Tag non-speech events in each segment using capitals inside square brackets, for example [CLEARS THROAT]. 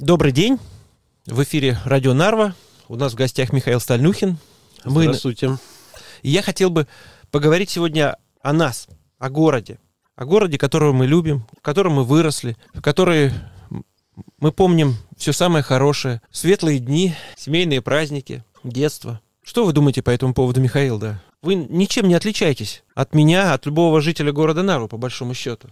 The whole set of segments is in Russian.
Добрый день. В эфире Радио Нарва. У нас в гостях Михаил Стальнюхин. Мы... Здравствуйте. я хотел бы поговорить сегодня о нас, о городе. О городе, которого мы любим, в котором мы выросли, в который мы помним все самое хорошее. Светлые дни, семейные праздники, детство. Что вы думаете по этому поводу, Михаил, да? Вы ничем не отличаетесь от меня, от любого жителя города Нару, по большому счету.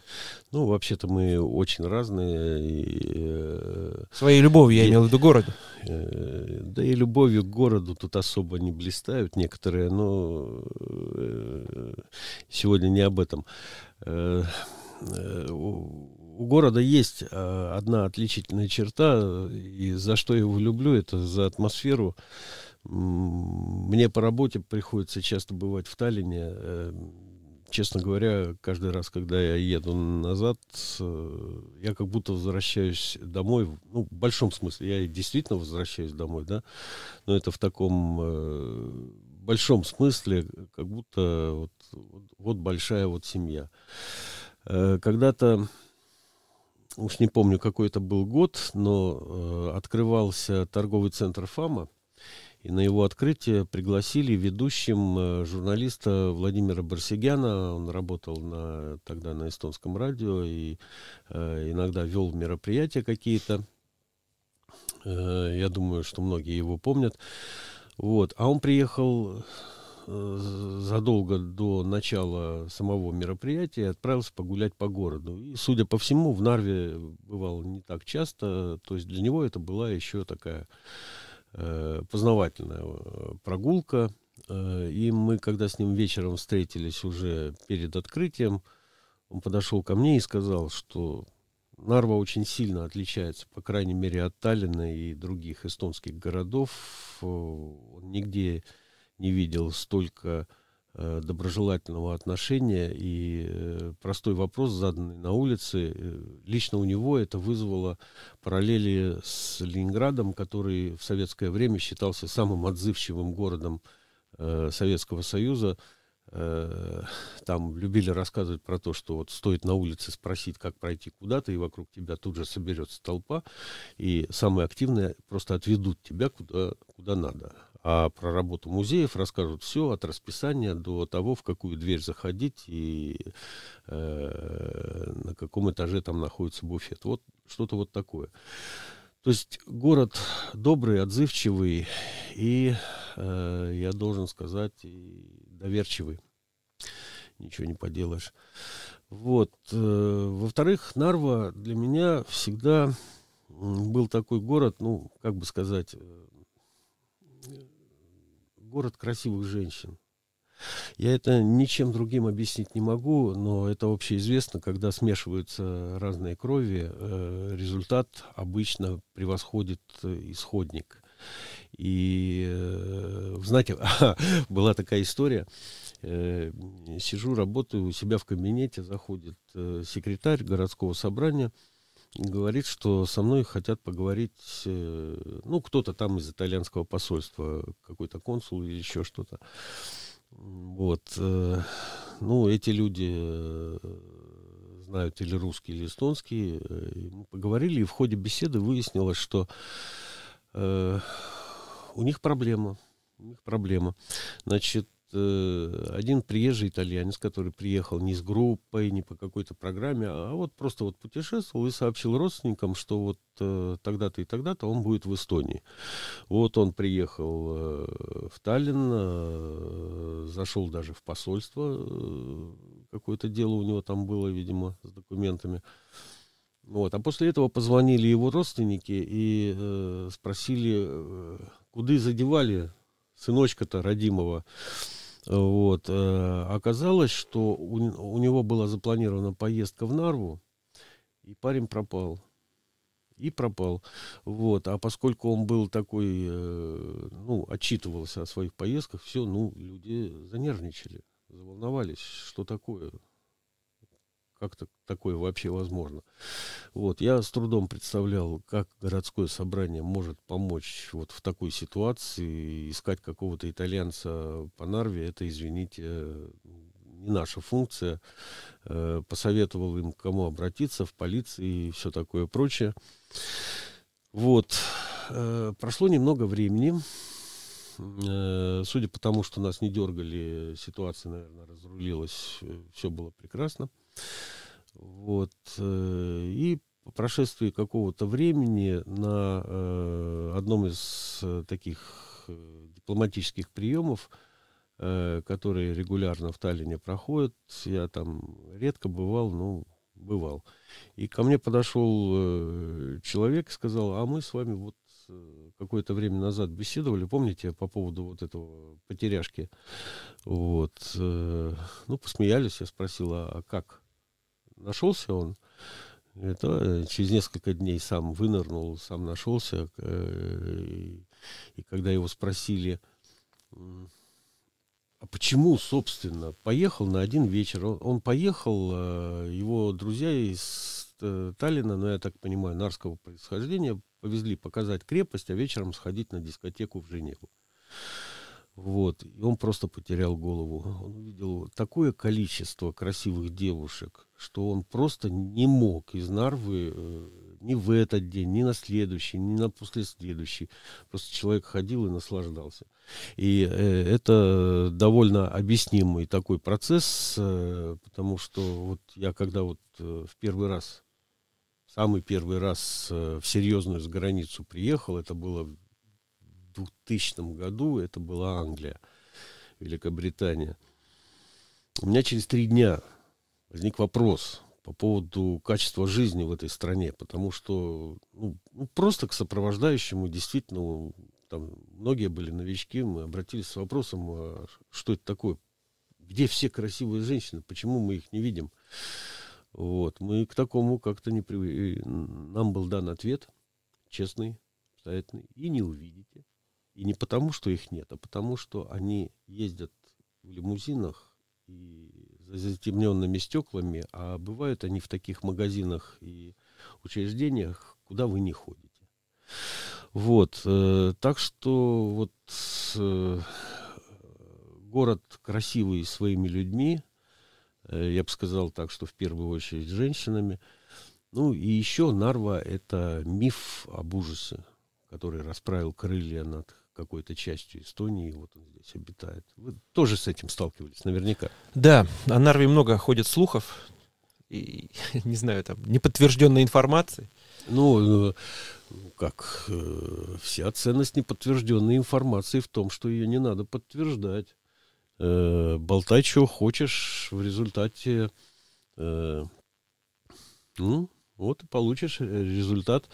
Ну, вообще-то мы очень разные. И, э, Своей любовью, и, я имел в виду, городу. Э, да и любовью к городу тут особо не блистают некоторые, но э, сегодня не об этом у города есть одна отличительная черта, и за что я его люблю, это за атмосферу, мне по работе приходится часто бывать в Таллине. Э, честно говоря, каждый раз, когда я еду назад, э, я как будто возвращаюсь домой, ну, в большом смысле, я действительно возвращаюсь домой, да, но это в таком э, большом смысле, как будто вот, вот, вот большая вот семья. Когда-то уж не помню, какой это был год, но открывался торговый центр «Фама». И на его открытие пригласили ведущим э, журналиста Владимира Барсигяна. Он работал на, тогда на эстонском радио и э, иногда вел мероприятия какие-то. Э, я думаю, что многие его помнят. Вот. А он приехал э, задолго до начала самого мероприятия и отправился погулять по городу. И, судя по всему, в Нарве бывал не так часто, то есть для него это была еще такая Э, познавательная э, прогулка. Э, и мы, когда с ним вечером встретились уже перед открытием, он подошел ко мне и сказал, что Нарва очень сильно отличается, по крайней мере, от Таллина и других эстонских городов. Он нигде не видел столько Э, доброжелательного отношения. И э, простой вопрос, заданный на улице, э, лично у него это вызвало параллели с Ленинградом, который в советское время считался самым отзывчивым городом Советского Союза. там любили рассказывать про то, что вот стоит на улице спросить, как пройти куда-то, и вокруг тебя тут же соберется толпа, и самые активные просто отведут тебя куда, куда надо а про работу музеев расскажут все от расписания до того, в какую дверь заходить и э, на каком этаже там находится буфет. Вот что-то вот такое. То есть город добрый, отзывчивый и, э, я должен сказать, доверчивый. Ничего не поделаешь. Вот. Э, во-вторых, Нарва для меня всегда был такой город, ну, как бы сказать, э, город красивых женщин. Я это ничем другим объяснить не могу, но это общеизвестно, когда смешиваются разные крови, э, результат обычно превосходит э, исходник. И, э, знаете, [LAUGHS] была такая история. Сижу, работаю у себя в кабинете, заходит секретарь городского собрания – говорит, что со мной хотят поговорить, э, ну, кто-то там из итальянского посольства, какой-то консул или еще что-то. Вот. Э, ну, эти люди э, знают или русский, или эстонский. Мы поговорили, и в ходе беседы выяснилось, что у них проблема. У них проблема. Значит, Э, один приезжий итальянец, который приехал не с группой, не по какой-то программе, а вот просто вот путешествовал и сообщил родственникам, что вот э, тогда-то и тогда-то он будет в Эстонии. Вот он приехал э, в Таллин, э, зашел даже в посольство, э, какое-то дело у него там было, видимо, с документами. Вот. А после этого позвонили его родственники и э, спросили, э, куда задевали сыночка-то родимого. Вот. Э, оказалось, что у, у него была запланирована поездка в Нарву, и парень пропал. И пропал. Вот. А поскольку он был такой, э, ну, отчитывался о своих поездках, все, ну, люди занервничали, заволновались, что такое, как так, такое вообще возможно? Вот, я с трудом представлял, как городское собрание может помочь вот в такой ситуации. Искать какого-то итальянца по Нарве, это, извините, э, не наша функция. Э, посоветовал им, к кому обратиться, в полиции и все такое прочее. Вот. Э, прошло немного времени судя по тому, что нас не дергали, ситуация, наверное, разрулилась, все было прекрасно. Вот. Э, и по прошествии какого-то времени на э, одном из э, таких дипломатических приемов, которые регулярно в Таллине проходят, я там редко бывал, но бывал. И ко мне подошел человек и сказал, а мы с вами вот какое-то время назад беседовали, помните, по поводу вот этого потеряшки. Вот. ну, посмеялись, я спросил, а, а как? нашелся он. Это через несколько дней сам вынырнул, сам нашелся. Э, и, когда его спросили, а почему, собственно, поехал на один вечер? Он, он поехал, э, его друзья из э, Таллина, но ну, я так понимаю, нарского происхождения, повезли показать крепость, а вечером сходить на дискотеку в Женеву. Вот. И он просто потерял голову. Он увидел такое количество красивых девушек, что он просто не мог из Нарвы э, ни в этот день, ни на следующий, ни на после следующий. Просто человек ходил и наслаждался. И э, это довольно объяснимый такой процесс, э, потому что вот я когда вот в первый раз, самый первый раз э, в серьезную границу приехал, это было в 2000 году, это была Англия, Великобритания. У меня через три дня возник вопрос по поводу качества жизни в этой стране, потому что ну, ну просто к сопровождающему действительно ну, там многие были новички, мы обратились с вопросом, а что это такое, где все красивые женщины, почему мы их не видим. Вот, мы к такому как-то не привыкли. Нам был дан ответ, честный, обстоятельный, и не увидите. И не потому, что их нет, а потому, что они ездят в лимузинах и затемненными стеклами, а бывают они в таких магазинах и учреждениях, куда вы не ходите. Вот, э, так что вот э, город красивый своими людьми, э, я бы сказал так, что в первую очередь женщинами. Ну и еще Нарва – это миф об ужасе, который расправил крылья над какой-то частью Эстонии, вот он здесь обитает. Вы тоже с этим сталкивались, наверняка. Да, о Нарве много ходит слухов, и, [LAUGHS] не знаю, там, неподтвержденной информации. Ну, э, ну, как, э, вся ценность неподтвержденной информации в том, что ее не надо подтверждать. Э, болтай, чего хочешь, в результате, э, ну, вот и получишь э, результат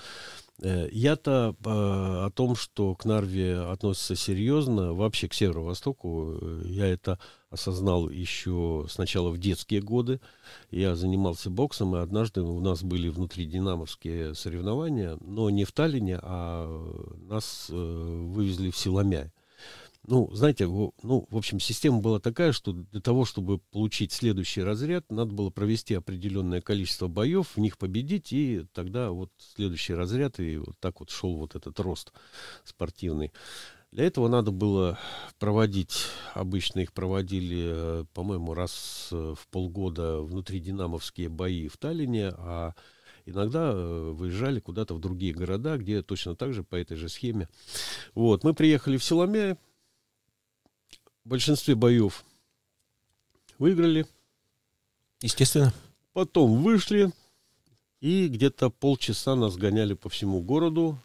Э, я-то э, о том, что к Нарве относятся серьезно, вообще к Северо-Востоку, э, я это осознал еще сначала в детские годы. Я занимался боксом, и однажды у нас были внутридинамовские соревнования, но не в Таллине, а нас вывезли в Силомя ну, знаете, ну, в общем, система была такая, что для того, чтобы получить следующий разряд, надо было провести определенное количество боев, в них победить, и тогда вот следующий разряд, и вот так вот шел вот этот рост спортивный. Для этого надо было проводить, обычно их проводили, э, по-моему, раз э, в полгода внутри динамовские бои в Таллине, а иногда э, выезжали куда-то в другие города, где точно так же по этой же схеме. Вот, мы приехали в Силомяй, в большинстве боев выиграли. Естественно. Потом вышли и где-то полчаса нас гоняли по всему городу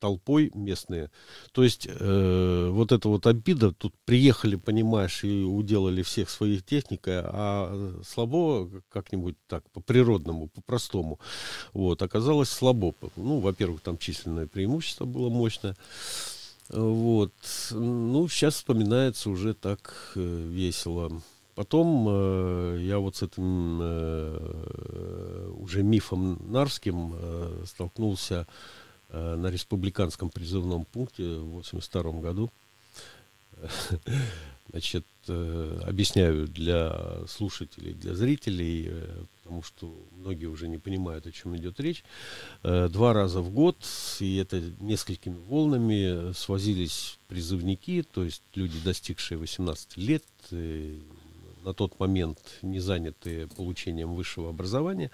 толпой местные. То есть э, вот эта вот обида, тут приехали, понимаешь, и уделали всех своих техникой, а, а слабо как-нибудь так, по-природному, по-простому, вот, оказалось слабо. Ну, во-первых, там численное преимущество было мощное. Вот. Ну, сейчас вспоминается уже так э, весело. Потом э, я вот с этим э, уже мифом нарским э, столкнулся э, на республиканском призывном пункте в 1982 году. [LAUGHS] Значит, э, объясняю для слушателей, для зрителей, э, потому что многие уже не понимают, о чем идет речь. Э, два раза в год, и это несколькими волнами, свозились призывники, то есть люди, достигшие 18 лет, на тот момент не занятые получением высшего образования.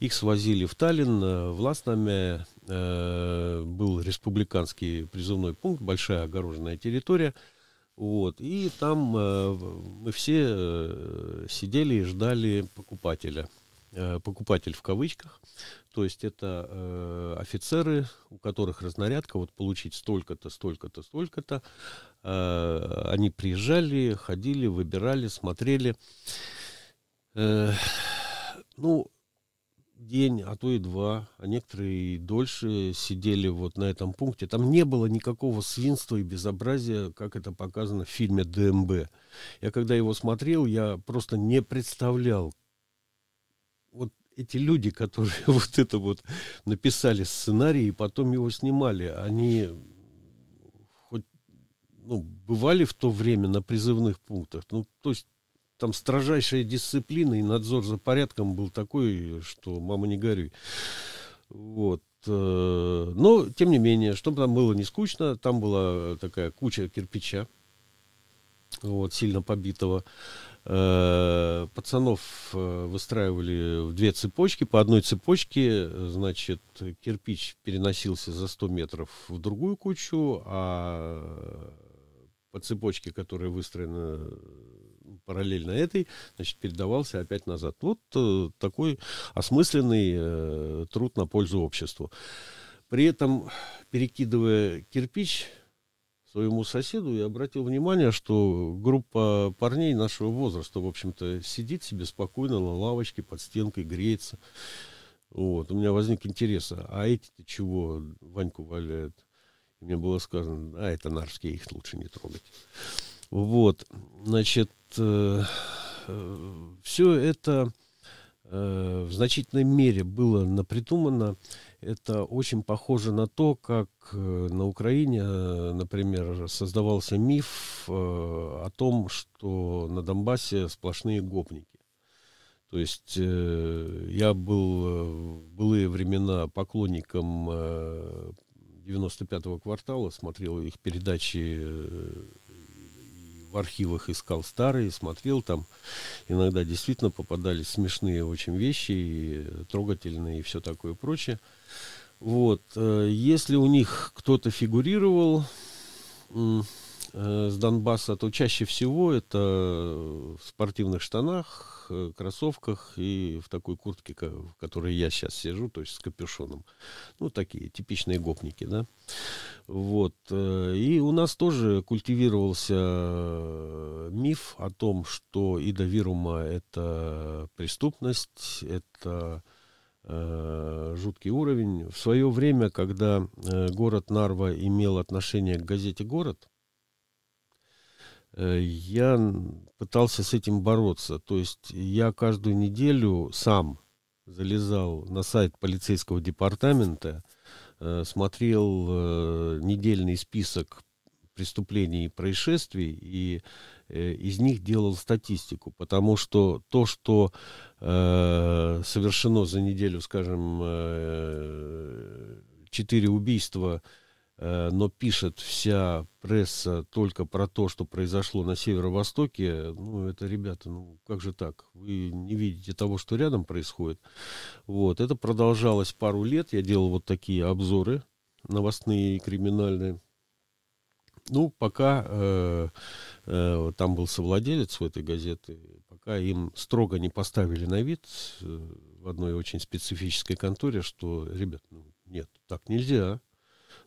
Их свозили в Таллин, в Ласнаме был республиканский призывной пункт, большая огороженная территория – вот. И там э, мы все э, сидели и ждали покупателя. Э, покупатель в кавычках. То есть это э, офицеры, у которых разнарядка, вот получить столько-то, столько-то, столько-то. Э, они приезжали, ходили, выбирали, смотрели. Э, ну, день, а то и два, а некоторые и дольше сидели вот на этом пункте. Там не было никакого свинства и безобразия, как это показано в фильме ДМБ. Я когда его смотрел, я просто не представлял, вот эти люди, которые [LAUGHS] вот это вот написали сценарий и потом его снимали, они хоть ну, бывали в то время на призывных пунктах, ну, то есть там строжайшая дисциплина и надзор за порядком был такой, что мама не горюй. Вот. Э, но, тем не менее, чтобы там было не скучно, там была такая куча кирпича, вот, сильно побитого. Э, пацанов э, выстраивали в две цепочки. По одной цепочке, значит, кирпич переносился за 100 метров в другую кучу, а по цепочке, которая выстроена параллельно этой, значит, передавался опять назад. Вот э, такой осмысленный э, труд на пользу обществу. При этом, перекидывая кирпич своему соседу, я обратил внимание, что группа парней нашего возраста, в общем-то, сидит себе спокойно на лавочке под стенкой, греется. Вот, у меня возник интерес, а, а эти-то чего Ваньку валяют? мне было сказано, а это нарские, их лучше не трогать. Вот, значит, Э, все это э, в значительной мере было напридумано. Это очень похоже на то, как э, на Украине, например, создавался миф о том, что на Донбассе сплошные гопники. То есть я был в былые времена поклонником 95-го квартала, смотрел их передачи в архивах искал старые, смотрел там. Иногда действительно попадались смешные очень вещи, и трогательные, и все такое прочее. Вот. Э, если у них кто-то фигурировал, Э, с Донбасса, то чаще всего это в спортивных штанах, э, кроссовках и в такой куртке, в которой я сейчас сижу, то есть с капюшоном. Ну, такие типичные гопники, да. Вот. Э, и у нас тоже культивировался миф о том, что Ида Вирума — это преступность, это жуткий уровень. В свое время, когда город Нарва имел отношение к газете «Город», Э, я пытался с этим бороться. То есть я каждую неделю сам залезал на сайт полицейского департамента, э, смотрел э, недельный список преступлений и происшествий, и из них делал статистику, потому что то, что э, совершено за неделю, скажем, четыре э, убийства, Э, но пишет вся пресса только про то, что произошло на северо-востоке, ну, это, ребята, ну, как же так? Вы не видите того, что рядом происходит. Вот, это продолжалось пару лет, я делал вот такие обзоры новостные и криминальные. Ну, пока э, э, там был совладелец в этой газеты, пока им строго не поставили на вид э, в одной очень специфической конторе, что, ребят, ну, нет, так нельзя, а?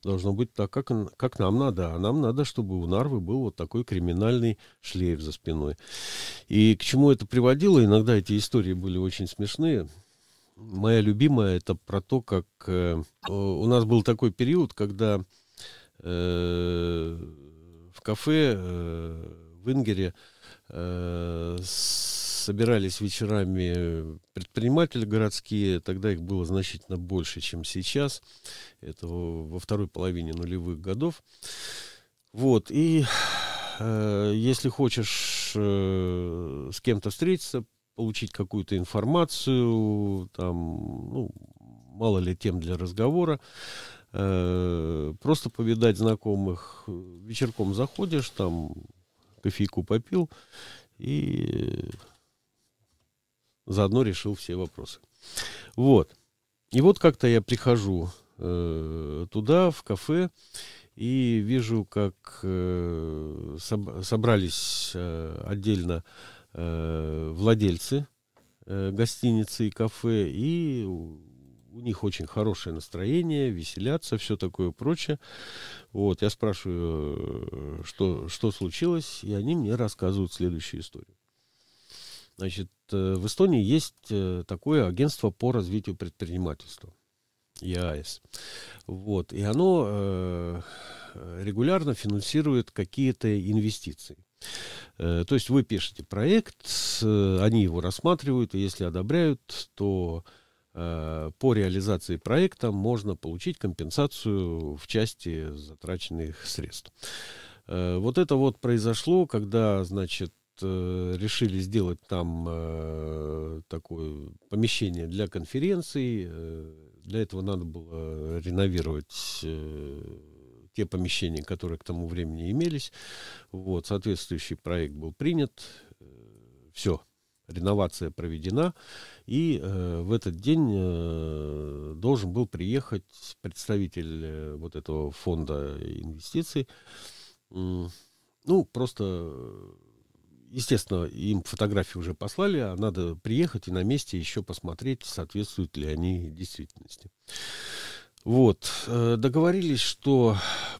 должно быть так, как, как нам надо. А нам надо, чтобы у Нарвы был вот такой криминальный шлейф за спиной. И к чему это приводило? Иногда эти истории были очень смешные. Моя любимая это про то, как э, у нас был такой период, когда э, в кафе э, в Ингере э, с собирались вечерами э, предприниматели городские, тогда их было значительно больше, чем сейчас, это во второй половине нулевых годов. Вот, и э, если хочешь э, с кем-то встретиться, получить какую-то информацию, там, ну, мало ли тем для разговора, э, просто повидать знакомых, э, вечерком заходишь, там, кофейку попил, и Заодно решил все вопросы. Вот. И вот как-то я прихожу э, туда, в кафе, и вижу, как э, соб собрались э, отдельно э, владельцы э, гостиницы и кафе, и у них очень хорошее настроение, веселятся, все такое прочее. Вот, я спрашиваю, э, что, что случилось, и они мне рассказывают следующую историю. Значит, Э, в Эстонии есть э, такое агентство по развитию предпринимательства. ЕАЭС. Вот. И оно э, регулярно финансирует какие-то инвестиции. То есть вы пишете проект, они его рассматривают, и если одобряют, то по реализации проекта можно получить компенсацию в части затраченных средств. Вот это вот произошло, когда, значит, э, решили сделать там э, такое помещение для конференций. Э, для этого надо было реновировать э, те помещения, которые к тому времени имелись. Вот, соответствующий проект был принят. Э, все, реновация проведена, и э, в этот день э, должен был приехать представитель э, вот этого фонда инвестиций. Э, ну, просто э, естественно, им фотографии уже послали, а надо приехать и на месте еще посмотреть, соответствуют ли они действительности. Вот, э, договорились, что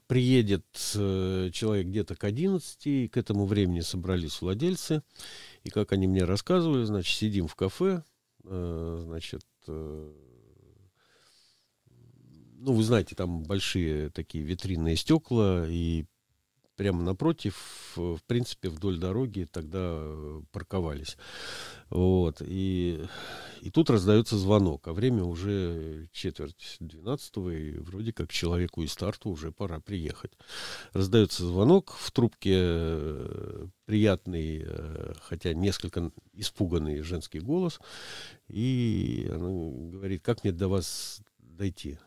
приедет э, человек где-то к 11, и к этому времени собрались владельцы, и как они мне рассказывали, значит, сидим в кафе, э, значит, ну, вы знаете, там большие такие витринные стекла, и прямо напротив, э, в принципе, вдоль дороги тогда э, парковались. Вот. И, и тут раздается звонок, а время уже четверть двенадцатого, и вроде как человеку из старту уже пора приехать. Раздается звонок, в трубке э, приятный, хотя несколько испуганный женский голос, и она говорит, как мне до вас дойти?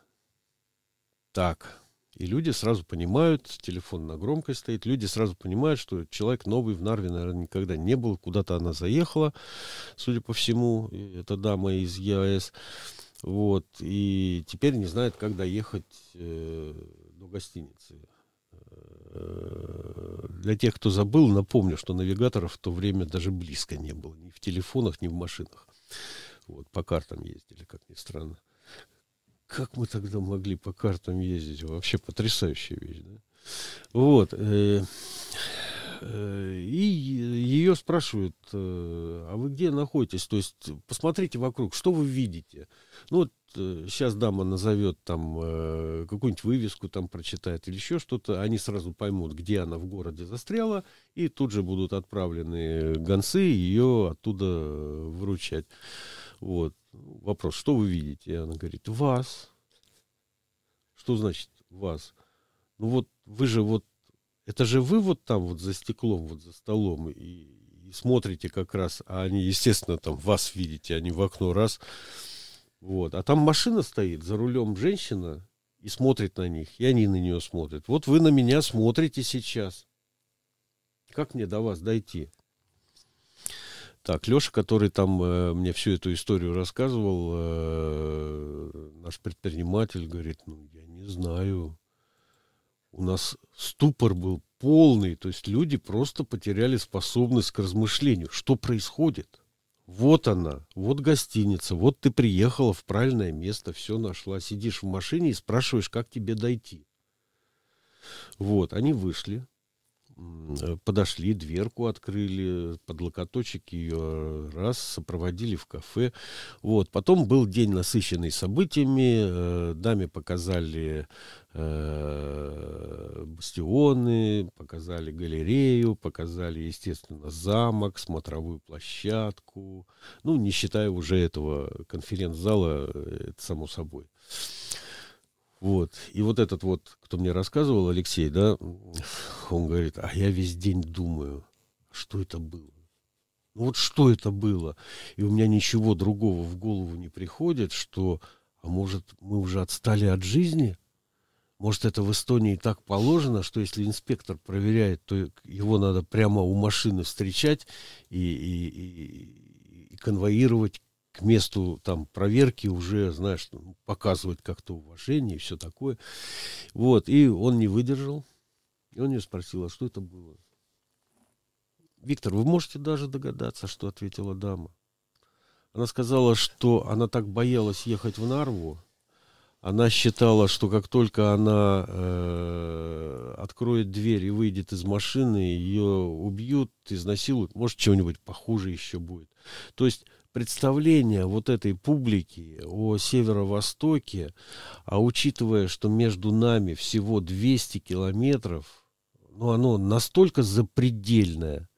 Так, и люди сразу понимают, телефон на громкой стоит, люди сразу понимают, что человек новый в Нарве, наверное, никогда не был, куда-то она заехала, судя по всему, это дама из ЕАЭС, вот, и теперь не знает, как доехать э, до гостиницы. Э, для тех, кто забыл, напомню, что навигаторов в то время даже близко не было, ни в телефонах, ни в машинах. Вот, по картам ездили, как ни странно. Как мы тогда могли по картам ездить? Вообще потрясающая вещь, да? Вот. Э, э, и ее спрашивают, э, а вы где находитесь? То есть посмотрите вокруг, что вы видите? Ну вот сейчас э, дама назовет там э, какую-нибудь вывеску там прочитает или еще что-то, они сразу поймут, где она в городе застряла, и тут же будут отправлены гонцы ее оттуда выручать. Вот вопрос, что вы видите? И она говорит, вас. Что значит вас? Ну вот вы же вот, это же вы вот там вот за стеклом, вот за столом и, и смотрите как раз, а они, естественно, там вас видите, они а в окно раз. Вот, а там машина стоит, за рулем женщина и смотрит на них, и они на нее смотрят. Вот вы на меня смотрите сейчас. Как мне до вас дойти? Так, Леша, который там э, мне всю эту историю рассказывал, э, наш предприниматель, говорит, ну, я не знаю. У нас ступор был полный, то есть люди просто потеряли способность к размышлению. Что происходит? Вот она, вот гостиница, вот ты приехала в правильное место, все нашла. Сидишь в машине и спрашиваешь, как тебе дойти. Вот, они вышли, Э, подошли, дверку открыли, под локоточек ее э, раз, сопроводили в кафе. Вот. Потом был день, насыщенный событиями. Э, даме показали бастионы, показали галерею, показали, естественно, замок, смотровую площадку. Ну, не считая уже этого конференц-зала, это само собой. Вот. И вот этот вот, кто мне рассказывал, Алексей, да, он говорит, а я весь день думаю, что это было. Ну вот что это было? И у меня ничего другого в голову не приходит, что, а может, мы уже отстали от жизни? Может, это в Эстонии так положено, что если инспектор проверяет, то его надо прямо у машины встречать и, и, и, и конвоировать к месту там проверки уже, знаешь, показывать как-то уважение и все такое. Вот, и он не выдержал. И он ее спросил, а что это было? Виктор, вы можете даже догадаться, что ответила дама. Она сказала, что она так боялась ехать в Нарву, она считала, что как только она э, откроет дверь и выйдет из машины, ее убьют, изнасилуют, может, чего-нибудь похуже еще будет. То есть представление вот этой публики о Северо-Востоке, а учитывая, что между нами всего 200 километров, ну, оно настолько запредельное,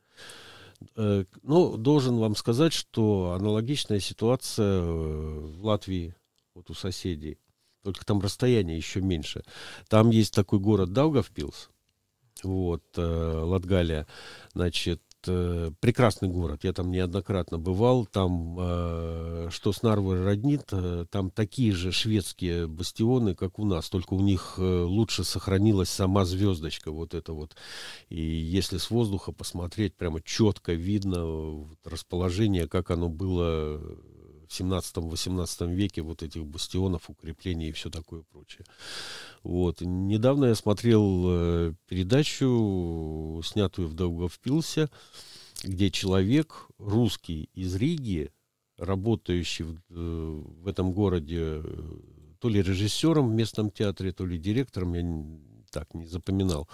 э, но ну, должен вам сказать, что аналогичная ситуация э, в Латвии, вот у соседей, только там расстояние еще меньше. Там есть такой город Даугавпилс, вот, э, Латгалия, значит, э, прекрасный город, я там неоднократно бывал, там, э, что с Нарвой роднит, э, там такие же шведские бастионы, как у нас, только у них э, лучше сохранилась сама звездочка, вот это вот. И если с воздуха посмотреть, прямо четко видно вот, расположение, как оно было 17-18 веке вот этих бастионов, укреплений и все такое прочее. Вот. Недавно я смотрел э, передачу, снятую в Долговпилсе где человек, русский из Риги, работающий в, э, в этом городе э, то ли режиссером в местном театре, то ли директором, я так не запоминал.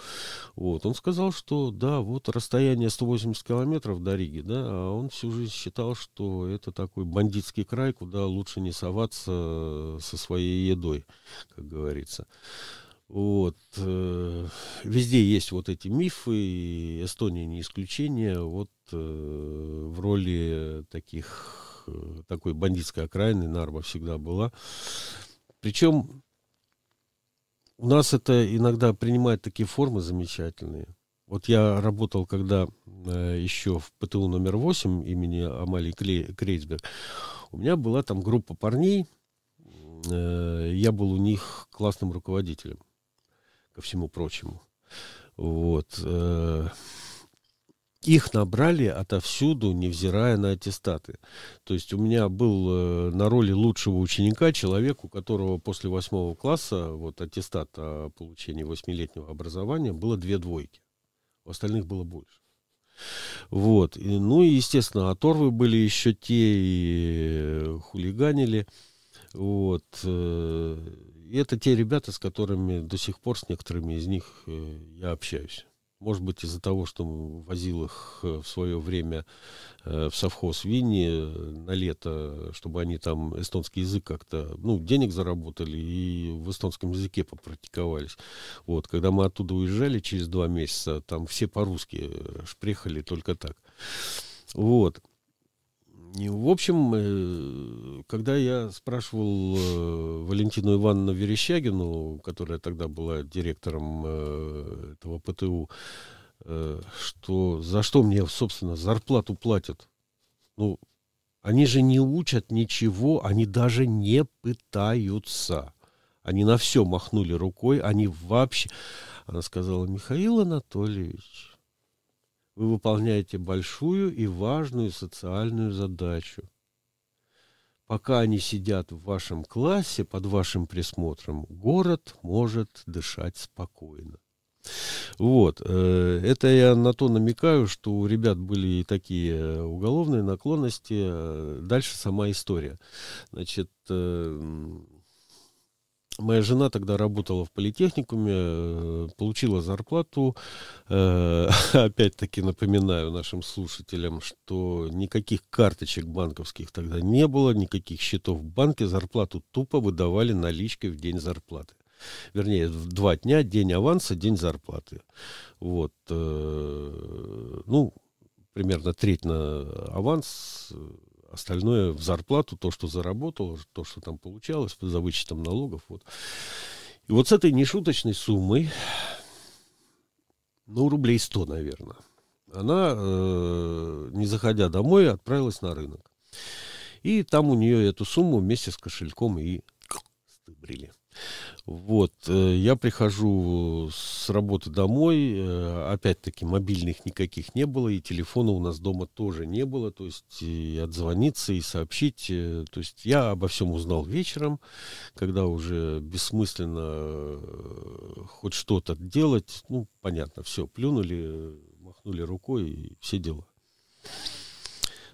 Вот, он сказал, что да, вот расстояние 180 километров до Риги, да, а он всю жизнь считал, что это такой бандитский край, куда лучше не соваться э, со своей едой, как говорится. Вот. Э, везде есть вот эти мифы, и Эстония не исключение. Вот э, в роли таких, такой бандитской окраины Нарва всегда была. Причем у нас это иногда принимает такие формы замечательные. Вот я работал, когда э, еще в ПТУ номер 8 имени Амалии Крейсберг. У меня была там группа парней. Э, я был у них классным руководителем, ко всему прочему. Вот. Э, их набрали отовсюду, невзирая на аттестаты. То есть у меня был э, на роли лучшего ученика человек, у которого после восьмого класса вот аттестат о получении восьмилетнего образования было две двойки. У остальных было больше. Вот. И, ну и, естественно, оторвы были еще те, и э, хулиганили. Вот. Э, и это те ребята, с которыми до сих пор, с некоторыми из них я общаюсь. Может быть, из-за того, что возил их э, в свое время э, в совхоз Винни э, на лето, чтобы они там эстонский язык как-то, ну, денег заработали и в эстонском языке попрактиковались. Вот, когда мы оттуда уезжали через два месяца, там все по-русски шприхали только так. Вот в общем, э, когда я спрашивал э, Валентину Ивановну Верещагину, которая тогда была директором э, этого ПТУ, что за что мне, собственно, зарплату платят? Ну, они же не учат ничего, они даже не пытаются. Они на все махнули рукой, они вообще... Она сказала, Михаил Анатольевич, вы выполняете большую и важную социальную задачу. Пока они сидят в вашем классе под вашим присмотром, город может дышать спокойно. Вот, э, это я на то намекаю, что у ребят были и такие э, уголовные наклонности. Э, дальше сама история. Значит, Моя жена тогда работала в политехникуме, э, получила зарплату. Э, [LAUGHS] опять-таки напоминаю нашим слушателям, что никаких карточек банковских тогда не было, никаких счетов в банке. Зарплату тупо выдавали наличкой в день зарплаты. Вернее, в два дня, день аванса, день зарплаты. Вот. Э, ну, примерно треть на аванс, остальное в зарплату, то, что заработало, то, что там получалось за вычетом налогов. Вот. И вот с этой нешуточной суммой, ну, рублей 100, наверное, она, э, не заходя домой, отправилась на рынок. И там у нее эту сумму вместе с кошельком и стыбрили. Вот, э, я прихожу с работы домой, э, опять-таки мобильных никаких не было, и телефона у нас дома тоже не было, то есть и отзвониться, и сообщить, э, то есть я обо всем узнал вечером, когда уже бессмысленно хоть что-то делать, ну, понятно, все, плюнули, махнули рукой, и все дела.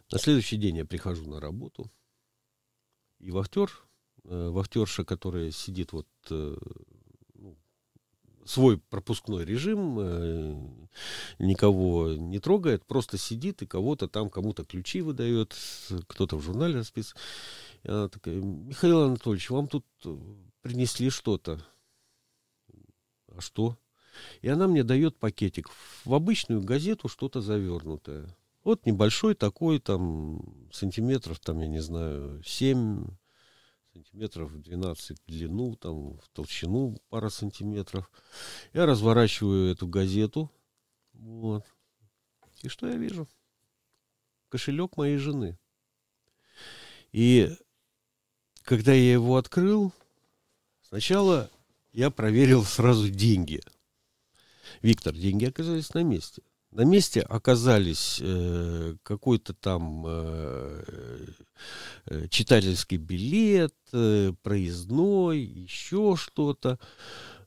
На следующий день я прихожу на работу, и вахтер э, вахтерша, которая сидит вот э, ну, свой пропускной режим, э, никого не трогает, просто сидит и кого-то там, кому-то ключи выдает, кто-то в журнале расписан. И она такая, Михаил Анатольевич, вам тут э, принесли что-то. А что? И она мне дает пакетик. В обычную газету что-то завернутое. Вот небольшой такой, там, сантиметров, там, я не знаю, семь сантиметров 12 в длину, там в толщину пара сантиметров. Я разворачиваю эту газету. Вот. И что я вижу? Кошелек моей жены. И когда я его открыл, сначала я проверил сразу деньги. Виктор, деньги оказались на месте. На месте оказались э, какой-то там э, э, читательский билет, э, проездной, еще что-то.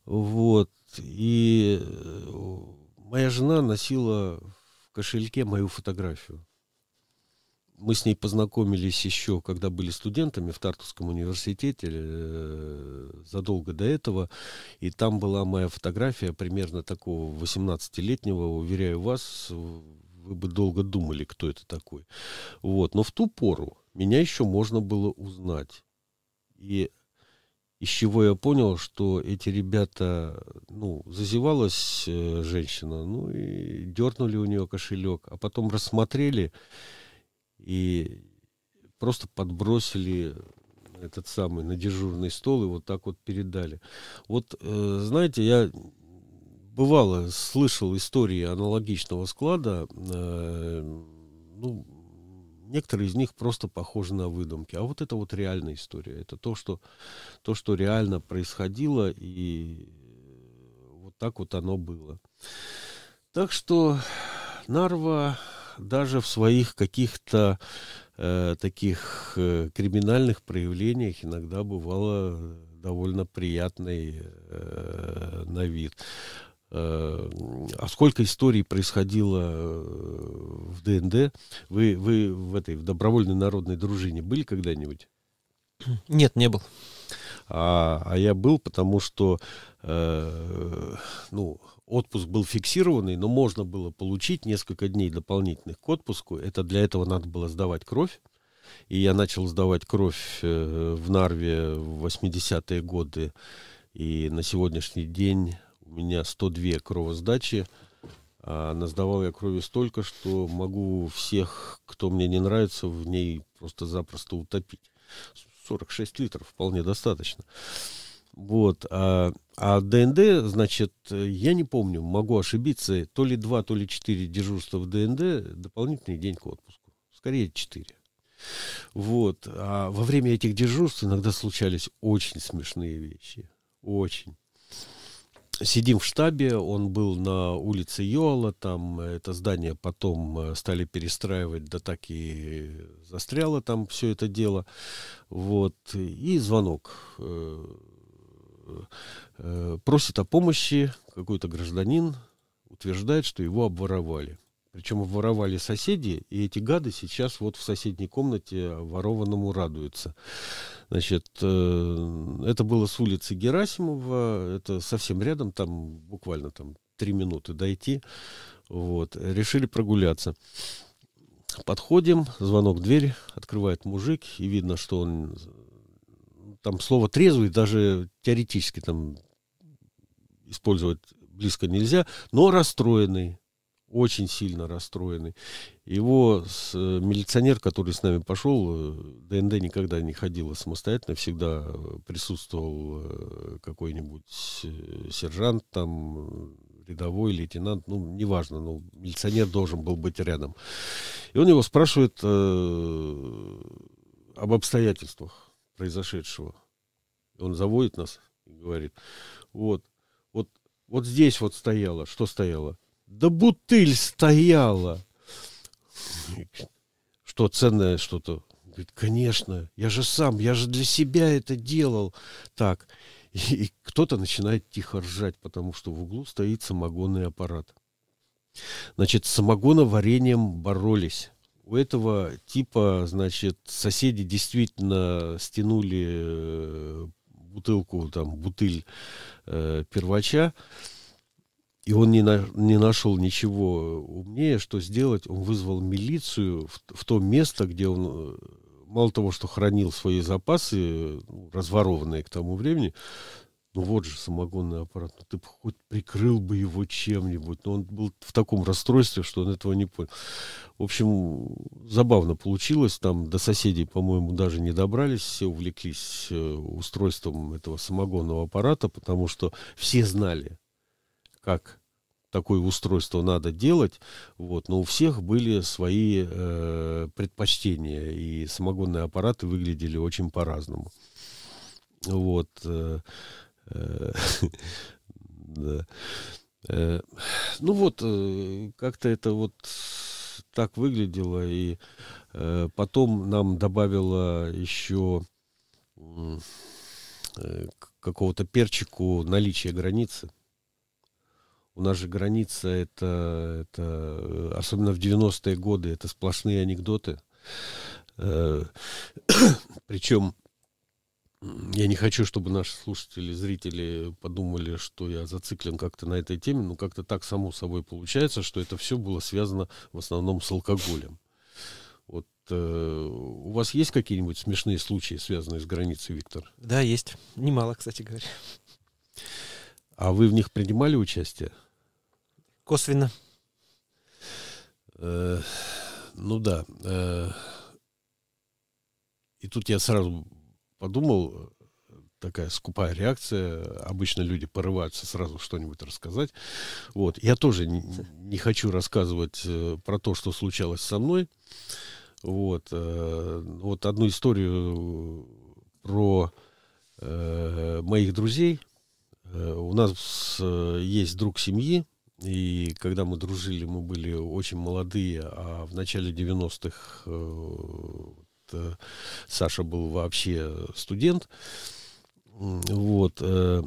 Вот. И э, моя жена носила в кошельке мою фотографию мы с ней познакомились еще, когда были студентами в Тартовском университете, э, задолго до этого. И там была моя фотография примерно такого 18-летнего, уверяю вас, вы бы долго думали, кто это такой. Вот. Но в ту пору меня еще можно было узнать. И из чего я понял, что эти ребята, ну, зазевалась э, женщина, ну и дернули у нее кошелек, а потом рассмотрели, и просто подбросили этот самый на дежурный стол и вот так вот передали. Вот, э, знаете, я бывало слышал истории аналогичного склада, э, ну, некоторые из них просто похожи на выдумки. А вот это вот реальная история. Это то, что, то, что реально происходило, и вот так вот оно было. Так что Нарва даже в своих каких-то э, таких э, криминальных проявлениях иногда бывало э, довольно приятный э, на вид. Э, а сколько историй происходило э, в ДНД? Вы, вы в этой в добровольной народной дружине были когда-нибудь? Нет, не был. А, а я был, потому что э, ну, отпуск был фиксированный, но можно было получить несколько дней дополнительных к отпуску. Это для этого надо было сдавать кровь. И я начал сдавать кровь э, в Нарве в 80-е годы. И на сегодняшний день у меня 102 кровосдачи. А насдавал я крови столько, что могу всех, кто мне не нравится, в ней просто-запросто утопить. 46 литров вполне достаточно. Вот. А, а ДНД, значит, я не помню, могу ошибиться, то ли два, то ли четыре дежурства в ДНД, дополнительный день к отпуску. Скорее четыре. Вот. А во время этих дежурств иногда случались очень смешные вещи. Очень сидим в штабе, он был на улице Йола, там это здание потом э, стали перестраивать, да так и застряло там все это дело. Вот, и звонок э, э, просит о помощи какой-то гражданин, утверждает, что его обворовали. Причем обворовали соседи, и эти гады сейчас вот в соседней комнате ворованному радуются. Значит, э, это было с улицы Герасимова, это совсем рядом, там буквально там три минуты дойти. Вот, решили прогуляться. Подходим, звонок в дверь, открывает мужик, и видно, что он там слово трезвый даже теоретически там использовать близко нельзя, но расстроенный, очень сильно расстроенный. Его с, э, милиционер, который с нами пошел, ДНД э, никогда не ходила самостоятельно, всегда присутствовал э, какой-нибудь сержант, там, рядовой, лейтенант, ну, неважно, но милиционер должен был быть рядом. И он его спрашивает э, об обстоятельствах произошедшего. Он заводит нас и говорит, вот, вот, вот здесь вот стояло, что стояло? Да бутыль стояла. Что, ценное что-то? Говорит, конечно, я же сам, я же для себя это делал. Так, и, и кто-то начинает тихо ржать, потому что в углу стоит самогонный аппарат. Значит, с самогоноварением боролись у этого типа, значит, соседи действительно стянули э, бутылку, там, бутыль э, первача, и он не, на, не нашел ничего умнее, что сделать. Он вызвал милицию в, в то место, где он э, мало того, что хранил свои запасы, э, ну, разворованные к тому времени, ну вот же самогонный аппарат, ну ты бы хоть прикрыл бы его чем-нибудь. Но он был в таком расстройстве, что он этого не понял. В общем, забавно получилось. Там до соседей, по-моему, даже не добрались. Все увлеклись э, устройством этого самогонного аппарата, потому что все знали, как такое устройство надо делать, вот, но у всех были свои э, предпочтения, и самогонные аппараты выглядели очень по-разному. Вот. Э, Э, [LAUGHS] да. Э, ну вот, э, как-то это вот так выглядело, и потом нам добавила еще какого-то перчику наличие границы. У нас же граница, это, это особенно в 90-е годы, это сплошные анекдоты. [CLEARS THROAT] Причем я не хочу, чтобы наши слушатели, зрители подумали, что я зациклен как-то на этой теме, но как-то так само собой получается, что это все было связано в основном с алкоголем. Вот э, у вас есть какие-нибудь смешные случаи, связанные с границей, Виктор? Да, есть. Немало, кстати говоря. А вы в них принимали участие? Косвенно. Э, ну да. Э, и тут я сразу подумал, такая скупая реакция. Обычно люди порываются сразу что-нибудь рассказать. Вот. Я тоже не, не хочу рассказывать э, про то, что случалось со мной. Вот. Э, вот одну историю про э, моих друзей. Э, у нас э, есть друг семьи, и когда мы дружили, мы были очень молодые, а в начале 90-х Э, Саша был вообще студент. Вот. Э,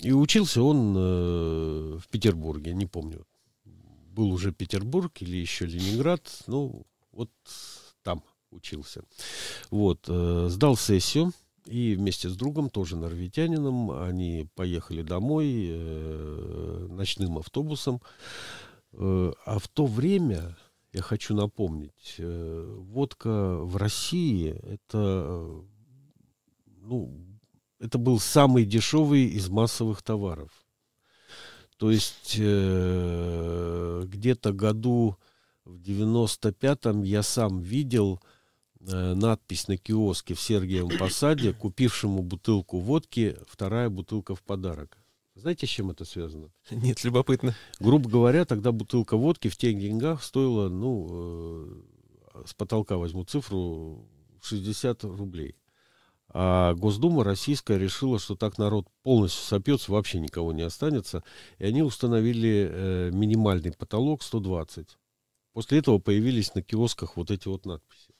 и учился он э, в Петербурге, не помню. Был уже Петербург или еще Ленинград. Ну, вот там учился. Вот. Сдал сессию. И вместе с другом, тоже норветянином, они поехали домой э, ночным автобусом. Э, а в то время я хочу напомнить. Э, водка в России это, ну, это был самый дешевый из массовых товаров. То есть э, где-то году в 95-м я сам видел э, надпись на киоске в Сергиевом Посаде, купившему бутылку водки, вторая бутылка в подарок. Знаете, с чем это связано? [LAUGHS] Нет, любопытно. Грубо говоря, тогда бутылка водки в тех деньгах стоила, ну, э, с потолка возьму цифру, 60 рублей. А Госдума российская решила, что так народ полностью сопьется, вообще никого не останется. И они установили э, минимальный потолок 120. После этого появились на киосках вот эти вот надписи.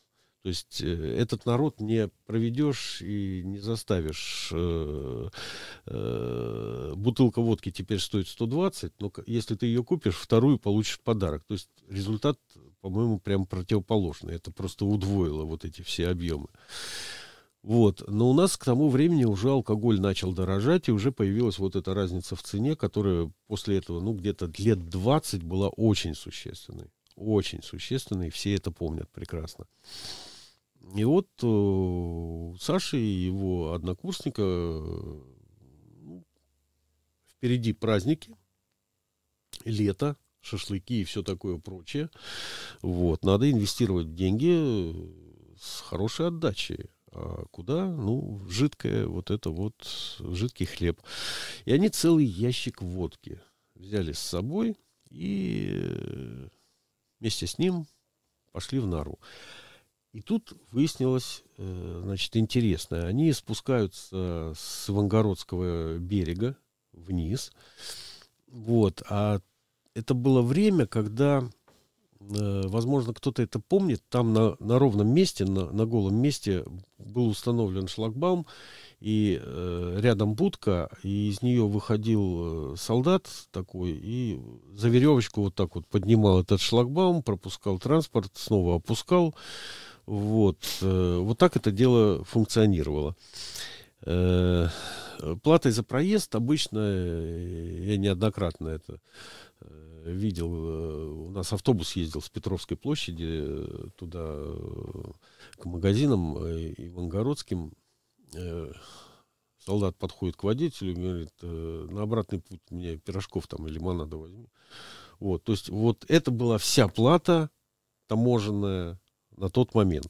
То есть э, этот народ не проведешь и не заставишь. Э, э, бутылка водки теперь стоит 120, но если ты ее купишь, вторую получишь в подарок. То есть результат, по-моему, прям противоположный. Это просто удвоило вот эти все объемы. Вот. Но у нас к тому времени уже алкоголь начал дорожать, и уже появилась вот эта разница в цене, которая после этого, ну, где-то лет 20 была очень существенной. Очень существенной, все это помнят прекрасно. И вот э, Саша и его однокурсника э, впереди праздники, лето, шашлыки и все такое прочее. Вот, надо инвестировать деньги э, с хорошей отдачей. А куда? Ну, в жидкое вот это вот, жидкий хлеб. И они целый ящик водки взяли с собой и э, вместе с ним пошли в нору. И тут выяснилось, э, значит, интересное. Они спускаются с Ивангородского берега вниз. Вот. А это было время, когда, э, возможно, кто-то это помнит, там на, на ровном месте, на, на голом месте был установлен шлагбаум, и э, рядом будка, и из нее выходил э, солдат такой, и за веревочку вот так вот поднимал этот шлагбаум, пропускал транспорт, снова опускал. Вот, э, вот так это дело функционировало. Э, платой за проезд обычно, э, я неоднократно это видел, у нас автобус ездил с Петровской площади туда к магазинам и Ивангородским. Солдат подходит к водителю и говорит, на обратный путь мне пирожков там или лимонада возьми. Вот, то есть вот это была вся плата таможенная, на тот момент.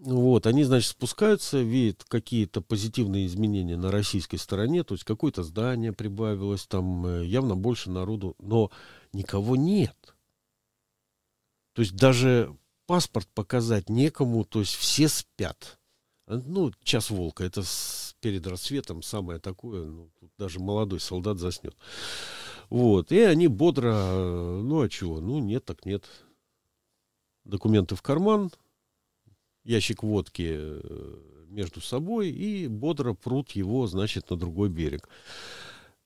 Вот, они, значит, спускаются, видят какие-то позитивные изменения на российской стороне, то есть какое-то здание прибавилось, там э, явно больше народу, но никого нет. То есть даже паспорт показать некому, то есть все спят. А, ну, час волка, это с, перед рассветом самое такое, ну, тут даже молодой солдат заснет. Вот, и они бодро, э, ну, а чего, ну, нет, так нет, документы в карман, ящик водки э, между собой и бодро прут его, значит, на другой берег.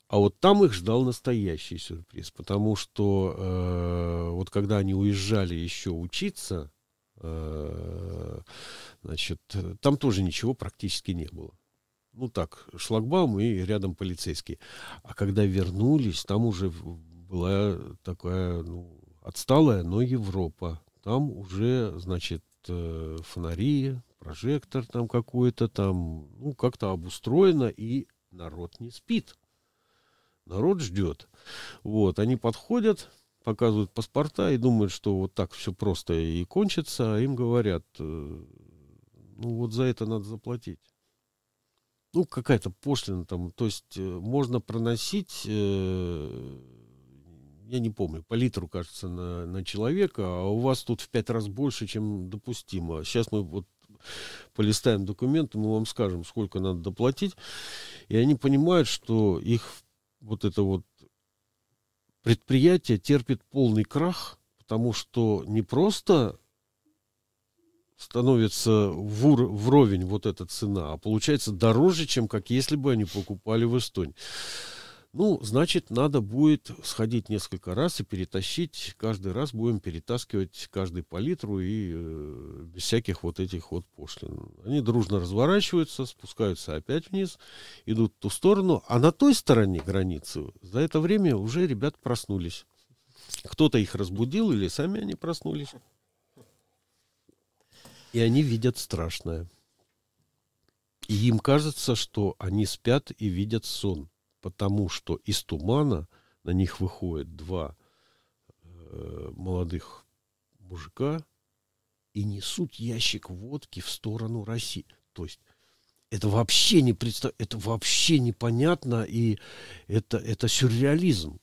А вот там их ждал настоящий сюрприз, потому что э, вот когда они уезжали еще учиться, э, значит, там тоже ничего практически не было. Ну так, шлагбаум и рядом полицейский. А когда вернулись, там уже была такая ну, отсталая, но Европа там уже, значит, э, фонари, прожектор там какой-то, там, ну, как-то обустроено, и народ не спит. Народ ждет. Вот, они подходят, показывают паспорта и думают, что вот так все просто и кончится, а им говорят, э, ну, вот за это надо заплатить. Ну, какая-то пошлина там, то есть э, можно проносить я не помню, по литру, кажется, на, на человека, а у вас тут в пять раз больше, чем допустимо. Сейчас мы вот полистаем документы, мы вам скажем, сколько надо доплатить. И они понимают, что их вот это вот предприятие терпит полный крах, потому что не просто становится в ур- вровень вот эта цена, а получается дороже, чем как если бы они покупали в Эстонии. Ну, значит, надо будет сходить несколько раз и перетащить. Каждый раз будем перетаскивать каждый по литру и э, без всяких вот этих вот пошлин. Они дружно разворачиваются, спускаются опять вниз, идут в ту сторону. А на той стороне границы за это время уже ребят проснулись. Кто-то их разбудил или сами они проснулись. И они видят страшное. И им кажется, что они спят и видят сон потому что из тумана на них выходят два э, молодых мужика и несут ящик водки в сторону России. То есть это вообще не представ... это вообще непонятно и это это сюрреализм.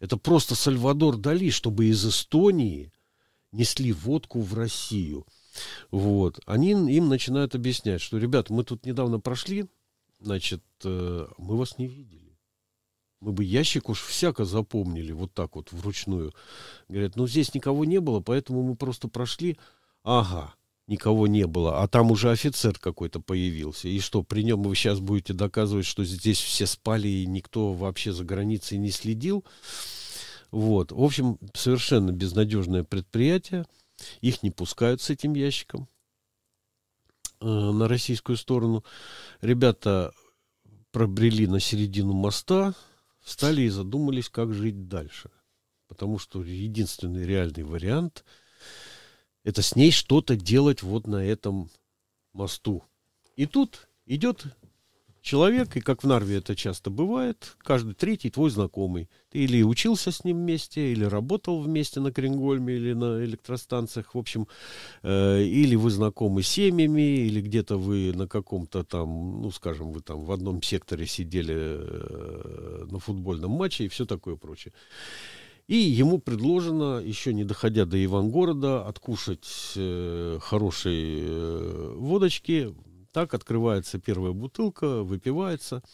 Это просто Сальвадор Дали, чтобы из Эстонии несли водку в Россию. Вот. Они им начинают объяснять, что, ребят, мы тут недавно прошли, Значит, э, мы вас не видели. Мы бы ящик уж всяко запомнили вот так вот вручную. Говорят, ну здесь никого не было, поэтому мы просто прошли. Ага, никого не было, а там уже офицер какой-то появился. И что, при нем вы сейчас будете доказывать, что здесь все спали и никто вообще за границей не следил? Вот. В общем, совершенно безнадежное предприятие. Их не пускают с этим ящиком. Э, на российскую сторону, ребята пробрели на середину моста, встали и задумались, как жить дальше. Потому что единственный реальный вариант – это с ней что-то делать вот на этом мосту. И тут идет человек, и как в Нарве это часто бывает, каждый третий твой знакомый. Ты или учился с ним вместе, или работал вместе на Крингольме или на электростанциях, в общем, э, или вы знакомы с семьями, или где-то вы на каком-то там, ну, скажем, вы там в одном секторе сидели э, на футбольном матче и все такое прочее. И ему предложено, еще не доходя до Ивангорода, откушать э, хорошей э, водочки так открывается первая бутылка, выпивается.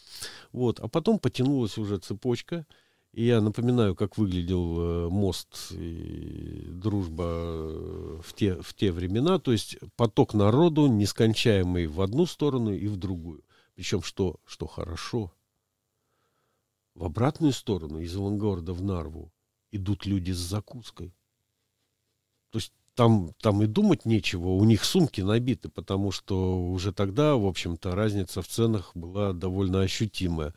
Вот. А потом потянулась уже цепочка. И я напоминаю, как выглядел э, мост и дружба э, в те, в те времена. То есть поток народу нескончаемый в одну сторону и в другую. Причем что, что хорошо, в обратную сторону из Лангорда в Нарву идут люди с закуской. То есть там, там и думать нечего, у них сумки набиты, потому что уже тогда, в общем-то, разница в ценах была довольно ощутимая.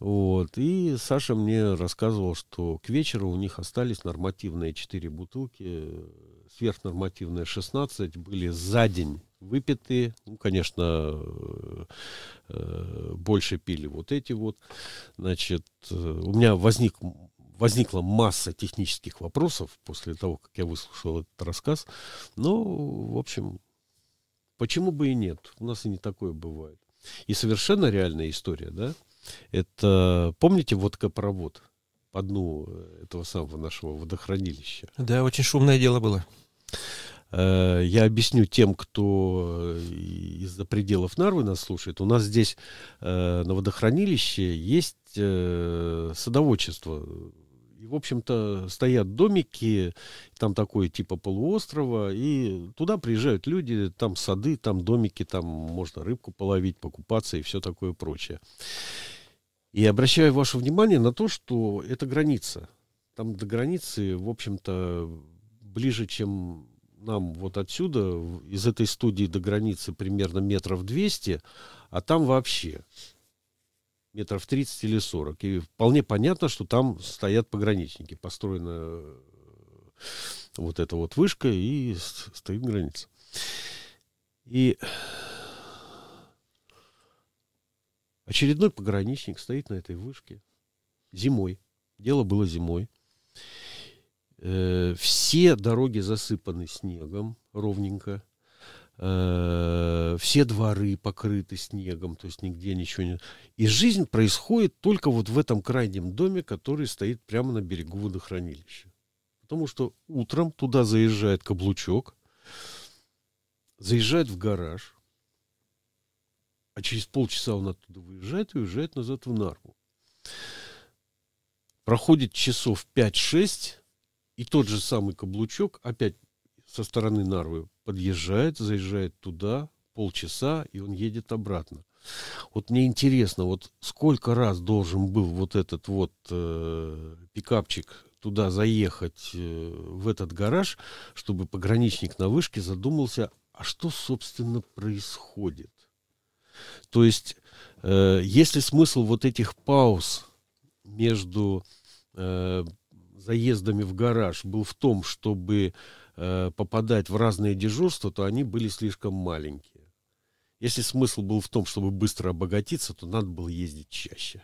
Вот. И Саша мне рассказывал, что к вечеру у них остались нормативные 4 бутылки, сверхнормативные 16 были за день выпиты. Ну, конечно, э, э, больше пили вот эти вот. Значит, э, у меня возник возникла масса технических вопросов после того, как я выслушал этот рассказ. Но, ну, в общем, почему бы и нет? У нас и не такое бывает. И совершенно реальная история, да? Это, помните, водкопровод по дну э, этого самого нашего водохранилища? Да, очень шумное дело было. Э, я объясню тем, кто э, из-за пределов Нарвы нас слушает. У нас здесь на водохранилище есть садоводчество и, в общем-то, стоят домики, там такое типа полуострова, и туда приезжают люди, там сады, там домики, там можно рыбку половить, покупаться и все такое прочее. И обращаю ваше внимание на то, что это граница. Там до границы, в общем-то, ближе, чем нам вот отсюда, из этой студии до границы примерно метров 200, а там вообще метров 30 или 40. И вполне понятно, что там стоят пограничники. Построена вот эта вот вышка и стоит граница. И очередной пограничник стоит на этой вышке зимой. Дело было зимой. Э, все дороги засыпаны снегом ровненько. Э, все дворы покрыты снегом, то есть нигде ничего нет. И жизнь происходит только вот в этом крайнем доме, который стоит прямо на берегу водохранилища. Потому что утром туда заезжает каблучок, заезжает в гараж, а через полчаса он оттуда выезжает и уезжает назад в Нарву. Проходит часов 5-6, и тот же самый каблучок опять со стороны Нарвы подъезжает, заезжает туда полчаса, и он едет обратно. Вот мне интересно, вот сколько раз должен был вот этот вот э, пикапчик туда заехать, э, в этот гараж, чтобы пограничник на вышке задумался, а что, собственно, происходит? То есть, э, есть ли смысл вот этих пауз между э, заездами в гараж был в том, чтобы э, попадать в разные дежурства, то они были слишком маленькие. Если смысл был в том, чтобы быстро обогатиться, то надо было ездить чаще.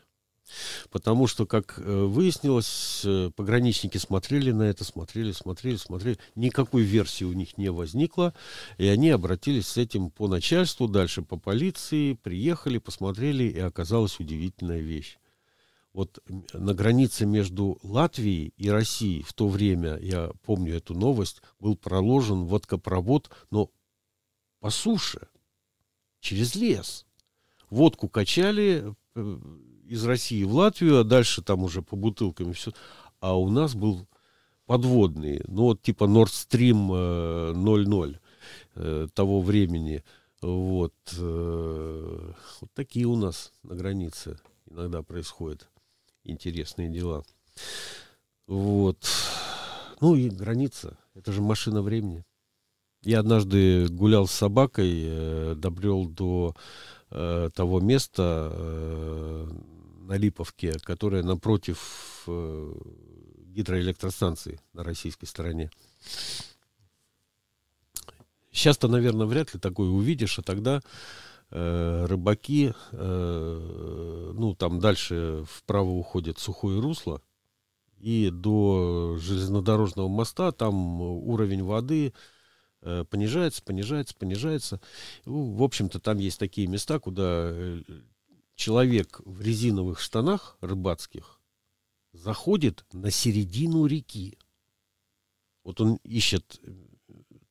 Потому что, как э, выяснилось, э, пограничники смотрели на это, смотрели, смотрели, смотрели. Никакой версии у них не возникло. И они обратились с этим по начальству, дальше по полиции, приехали, посмотрели, и оказалась удивительная вещь вот на границе между Латвией и Россией в то время, я помню эту новость, был проложен водкопровод, но по суше, через лес. Водку качали э, из России в Латвию, а дальше там уже по бутылкам и все. А у нас был подводный, ну вот типа Nord Stream 00 э, э, того времени. Вот. вот такие у нас на границе иногда происходят интересные дела. Вот. Ну и граница. Это же машина времени. Я однажды гулял с собакой, э, добрел до э, того места э, на Липовке, которое напротив э, гидроэлектростанции на российской стороне. Сейчас-то, наверное, вряд ли такое увидишь, а тогда Э, рыбаки, э, ну, там дальше вправо уходит сухое русло, и до железнодорожного моста там уровень воды э, понижается, понижается, понижается. Ну, в общем-то, там есть такие места, куда человек в резиновых штанах рыбацких заходит на середину реки. Вот он ищет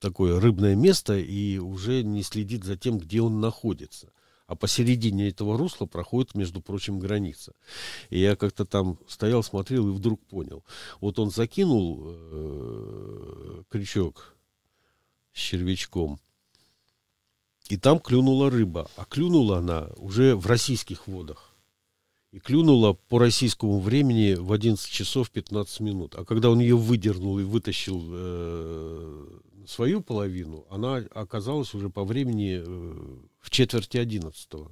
такое рыбное место и уже не следит за тем, где он находится. А посередине этого русла проходит, между прочим, граница. И я как-то там стоял, смотрел и вдруг понял. Вот он закинул э, крючок с червячком, и там клюнула рыба. А клюнула она уже в российских водах. И клюнула по российскому времени в 11 часов 15 минут. А когда он ее выдернул и вытащил э, свою половину, она оказалась уже по времени э, в четверти одиннадцатого.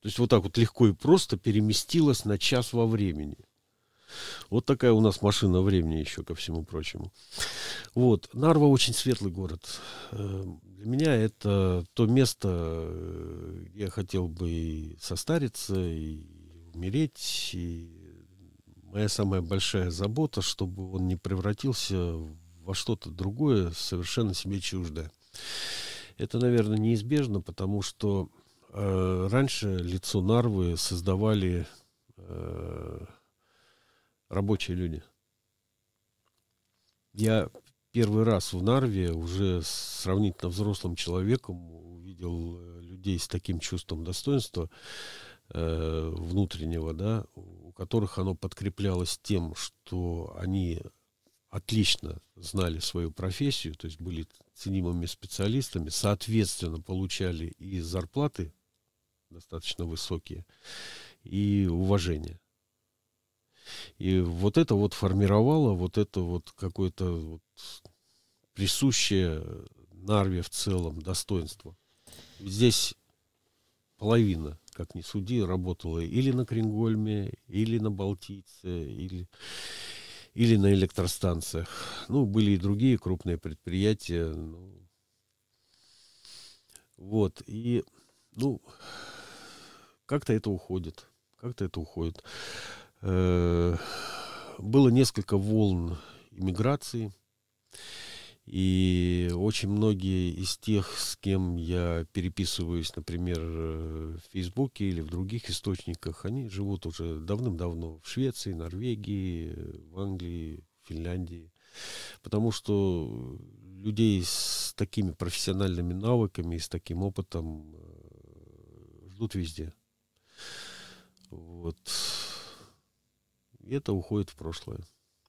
То есть вот так вот легко и просто переместилась на час во времени. Вот такая у нас машина времени еще, ко всему прочему. Вот. Нарва очень светлый город. Э, для меня это то место, где э, я хотел бы и состариться, и умереть. И моя самая большая забота, чтобы он не превратился в во что-то другое, совершенно себе чуждое. Это, наверное, неизбежно, потому что э, раньше лицо Нарвы создавали э, рабочие люди. Я первый раз в Нарве уже сравнительно взрослым человеком увидел э, людей с таким чувством достоинства э, внутреннего, да, у которых оно подкреплялось тем, что они отлично знали свою профессию, то есть были ценимыми специалистами, соответственно, получали и зарплаты достаточно высокие, и уважение. И вот это вот формировало вот это вот какое-то вот присущее Нарве в целом достоинство. Здесь половина, как ни суди, работала или на Крингольме, или на Балтийце, или или на электростанциях. Ну, были и другие крупные предприятия. ну Вот. И, ну, как-то это уходит. Как-то это уходит. Э -э было несколько волн иммиграции. И очень многие из тех, с кем я переписываюсь, например, э, в Фейсбуке или в других источниках, они живут уже давным-давно в Швеции, Норвегии, в Англии, Финляндии. Потому что людей с такими профессиональными навыками с таким опытом э, ждут везде. Вот. И это уходит в прошлое.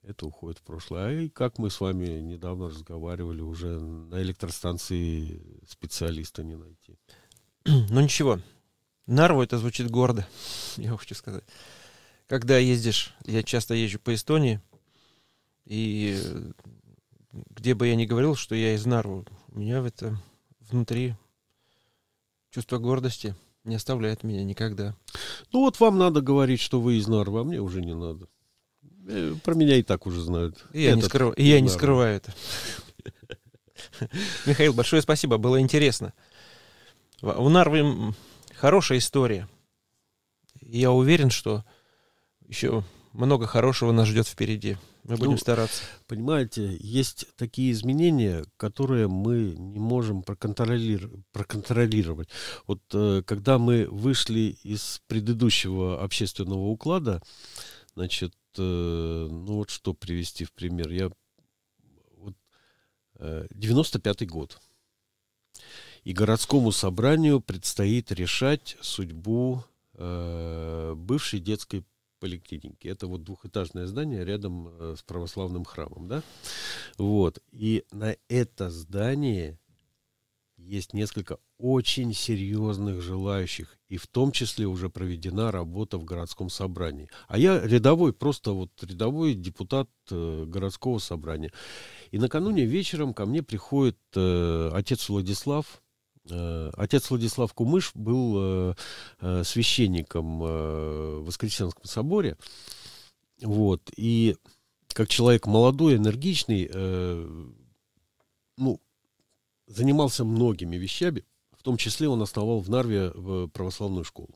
Это уходит в прошлое. А и как мы с вами недавно разговаривали, уже на электростанции специалиста не найти. [CLEARS THROAT] Ну ничего. Нарву это звучит гордо, [LAUGHS] я хочу сказать. Когда ездишь, я часто езжу по Эстонии, и где бы я ни говорил, что я из Нарву, у меня в это внутри чувство гордости не оставляет меня никогда. Ну вот вам надо говорить, что вы из Нарва, а мне уже не надо. Э, про меня и так уже знают. И я, не, скрыв... и я не скрываю это. [LAUGHS] Михаил, большое спасибо, было интересно. У Нарвы хорошая история. Я уверен, что еще много хорошего нас ждет впереди. Мы будем ну, стараться. Понимаете, есть такие изменения, которые мы не можем проконтролировать. проконтролировать. Вот э, когда мы вышли из предыдущего общественного уклада, значит, Э, ну вот что привести в пример. Я вот, 95 э, год. И городскому собранию предстоит решать судьбу э, бывшей детской поликлиники. Это вот двухэтажное здание рядом э, с православным храмом, да? Вот. И на это здание есть несколько очень серьезных желающих, и в том числе уже проведена работа в городском собрании. А я рядовой, просто вот рядовой депутат э, городского собрания. И накануне вечером ко мне приходит э, отец Владислав, э, Отец Владислав Кумыш был э, э, священником в Воскресенском соборе. Вот. И как человек молодой, энергичный, ну, занимался многими вещами, в том числе он основал в Нарве православную школу.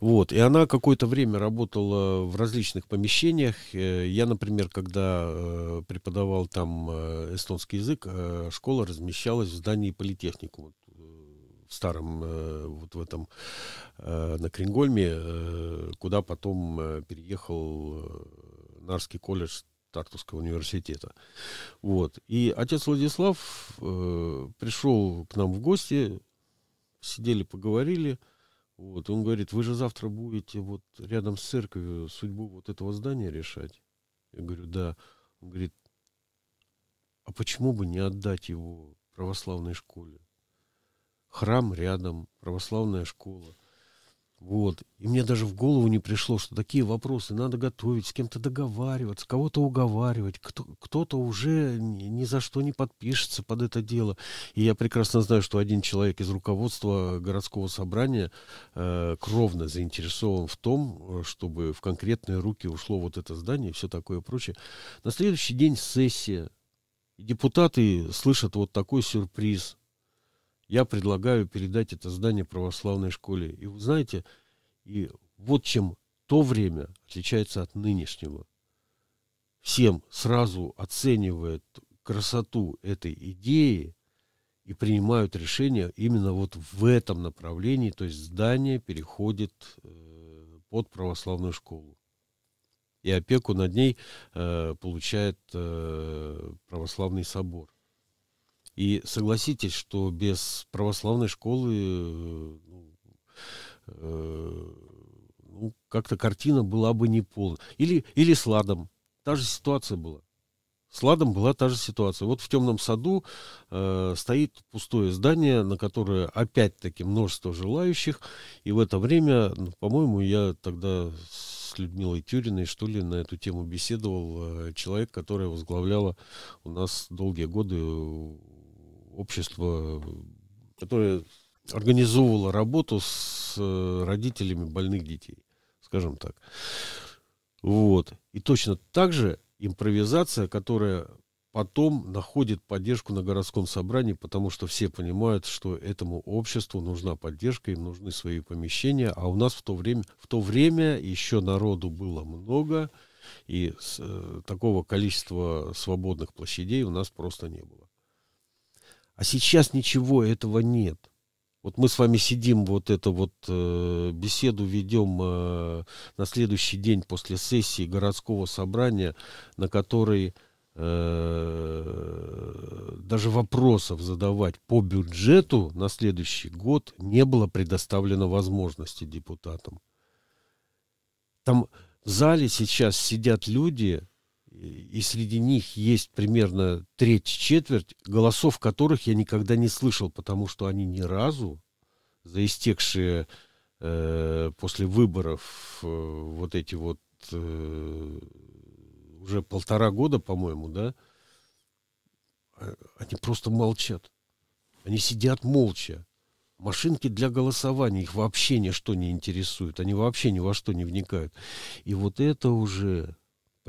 Вот, и она какое-то время работала в различных помещениях. Э, я, например, когда э, преподавал там э, эстонский язык, школа размещалась в здании политехникума в старом, вот в этом, на Крингольме, куда потом переехал Нарский колледж Тартовского университета. Вот. И отец Владислав э, пришел к нам в гости, сидели, поговорили. Вот. Он говорит, вы же завтра будете вот рядом с церковью судьбу вот этого здания решать. Я говорю, да. Он говорит, а почему бы не отдать его православной школе? Храм рядом, православная школа. Вот. И мне даже в голову не пришло, что такие вопросы надо готовить, с кем-то договариваться, кого-то уговаривать. Кто, то уже ни, за что не подпишется под это дело. И я прекрасно знаю, что один человек из руководства городского собрания э, кровно заинтересован в том, э, чтобы в конкретные руки ушло вот это здание и все такое прочее. На следующий день сессия. Депутаты слышат вот такой сюрприз – я предлагаю передать это здание православной школе. И вы знаете, и вот чем то время отличается от нынешнего. Всем сразу оценивает красоту этой идеи и принимают решение именно вот в этом направлении, то есть здание переходит э, под православную школу. И опеку над ней э, получает э, православный собор. И согласитесь, что без православной школы ну, э, ну, как-то картина была бы не полна. Или, или с Ладом. Та же ситуация была. С Ладом была та же ситуация. Вот в темном саду э, стоит пустое здание, на которое опять-таки множество желающих. И в это время, ну, по-моему, я тогда с Людмилой Тюриной, что ли, на эту тему беседовал э, человек, который возглавляла у нас долгие годы общество, которое организовывало работу с э, родителями больных детей, скажем так. Вот. И точно так же импровизация, которая потом находит поддержку на городском собрании, потому что все понимают, что этому обществу нужна поддержка, им нужны свои помещения, а у нас в то время, в то время еще народу было много, и э, такого количества свободных площадей у нас просто не было. А сейчас ничего этого нет. Вот мы с вами сидим, вот это вот э, беседу ведем э, на следующий день после сессии городского собрания, на которой э, даже вопросов задавать по бюджету на следующий год не было предоставлено возможности депутатам. Там в зале сейчас сидят люди, и среди них есть примерно треть, четверть, голосов которых я никогда не слышал, потому что они ни разу за истекшие э, после выборов э, вот эти вот э, уже полтора года, по-моему, да, а, они просто молчат. Они сидят молча. Машинки для голосования их вообще ничто не интересует. Они вообще ни во что не вникают. И вот это уже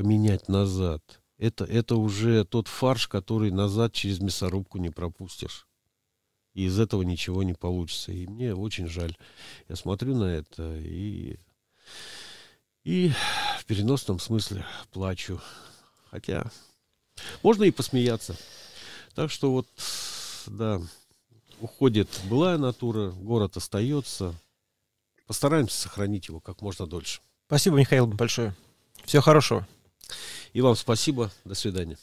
поменять назад. Это, это уже тот фарш, который назад через мясорубку не пропустишь. И из этого ничего не получится. И мне очень жаль. Я смотрю на это и, и в переносном смысле плачу. Хотя можно и посмеяться. Так что вот, да, уходит былая натура, город остается. Постараемся сохранить его как можно дольше. Спасибо, Михаил, большое. Всего хорошего. И вам спасибо. До свидания.